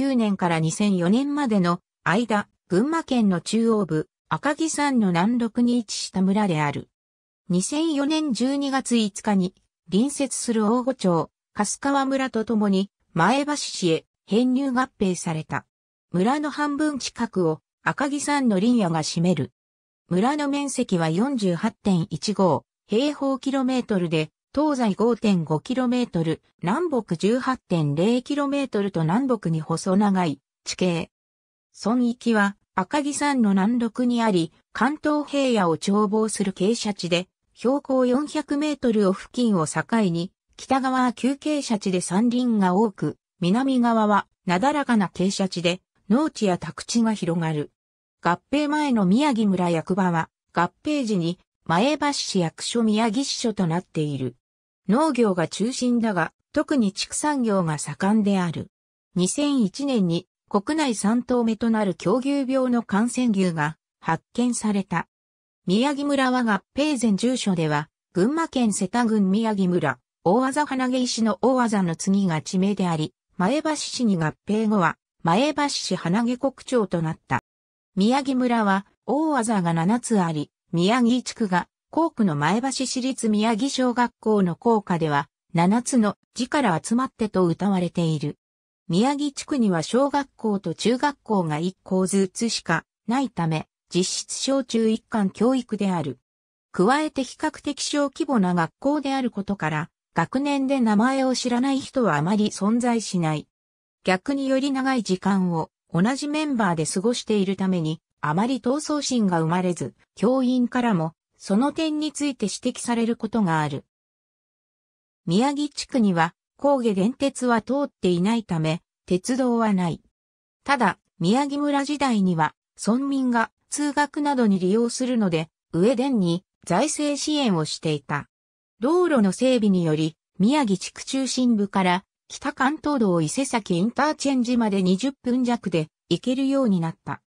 2009年から2004年までの間、群馬県の中央部、赤城山の南麓に位置した村である。2004年12月5日に、隣接する大御町、粕川村とともに、前橋市へ編入合併された。村の半分近くを赤城山の林野が占める。村の面積は48.15平方キロメートルで、東西 5.5km、南北 18.0km と南北に細長い地形。村域は赤城山の南麓にあり、関東平野を眺望する傾斜地で、標高400メートルを付近を境に、北側は急傾斜地で山林が多く、南側はなだらかな傾斜地で、農地や宅地が広がる。合併前の宮城村役場は、合併時に前橋市役所宮城支所となっている。農業が中心だが、特に畜産業が盛んである。2001年に国内3頭目となる狂牛病の感染牛が発見された。宮城村は合併前住所では、群馬県瀬田郡宮城村、大技花毛石の大技の次が地名であり、前橋市に合併後は、前橋市花毛国町となった。宮城村は、大技が7つあり、宮城地区が校区の前橋市立宮城小学校の校歌では、7つの字から集まってと歌われている。宮城地区には小学校と中学校が1校ずつしかないため、実質小中一貫教育である。加えて比較的小規模な学校であることから、学年で名前を知らない人はあまり存在しない。逆により長い時間を同じメンバーで過ごしているために、あまり闘争心が生まれず、教員からもその点について指摘されることがある。宮城地区には、高下電鉄は通っていないため、鉄道はない。ただ、宮城村時代には、村民が通学などに利用するので、上田に財政支援をしていた。道路の整備により、宮城地区中心部から北関東道伊勢崎インターチェンジまで20分弱で行けるようになった。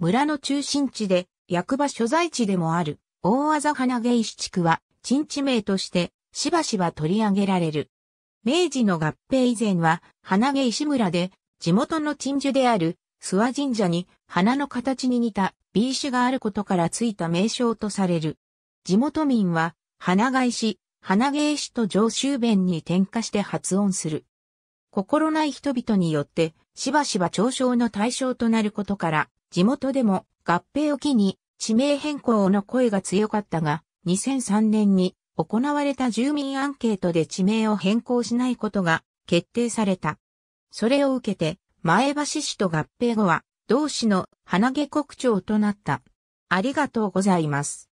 村の中心地で役場所在地でもある大技花芸師地区は、陳地名として、しばしば取り上げられる。明治の合併以前は、花芸師村で、地元の鎮守である、諏訪神社に、花の形に似た、美酒があることからついた名称とされる。地元民は、花返し、花芸師と上州弁に転化して発音する。心ない人々によって、しばしば嘲笑の対象となることから、地元でも合併を機に地名変更の声が強かったが、2003年に行われた住民アンケートで地名を変更しないことが決定された。それを受けて、前橋市と合併後は、同市の花毛国町となった。ありがとうございます。